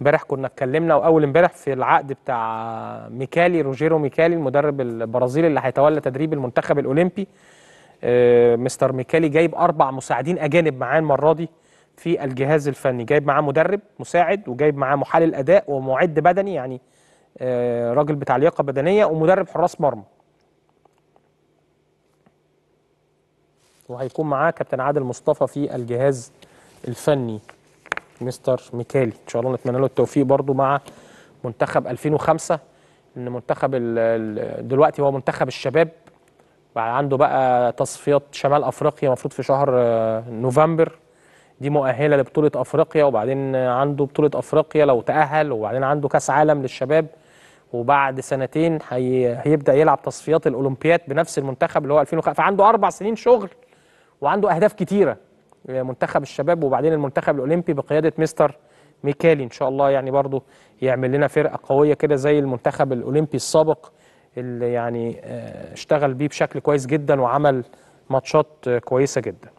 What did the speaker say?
امبارح كنا اتكلمنا واول امبارح في العقد بتاع ميكالي روجيرو ميكالي المدرب البرازيلي اللي هيتولى تدريب المنتخب الاولمبي آه، مستر ميكالي جايب اربع مساعدين اجانب معاه المره دي في الجهاز الفني جايب معاه مدرب مساعد وجايب معاه محلل اداء ومعد بدني يعني آه، راجل بتاع لياقه بدنيه ومدرب حراس مرمى وهيكون معاه كابتن عادل مصطفى في الجهاز الفني مستر ميكالي ان شاء الله نتمنى له التوفيق برضو مع منتخب 2005 ان منتخب دلوقتي هو منتخب الشباب عنده بقى تصفيات شمال افريقيا المفروض في شهر آه، نوفمبر دي مؤهله لبطوله افريقيا وبعدين عنده بطوله افريقيا لو تاهل وبعدين عنده كاس عالم للشباب وبعد سنتين هي... هيبدا يلعب تصفيات الاولمبياد بنفس المنتخب اللي هو 2005 فعنده اربع سنين شغل وعنده اهداف كتيره منتخب الشباب وبعدين المنتخب الاولمبي بقياده مستر ميكالي ان شاء الله يعني برضو يعمل لنا فرقه قويه كده زي المنتخب الاولمبي السابق اللي يعني آه، اشتغل بيه بشكل كويس جدا وعمل ماتشات كويسه جدا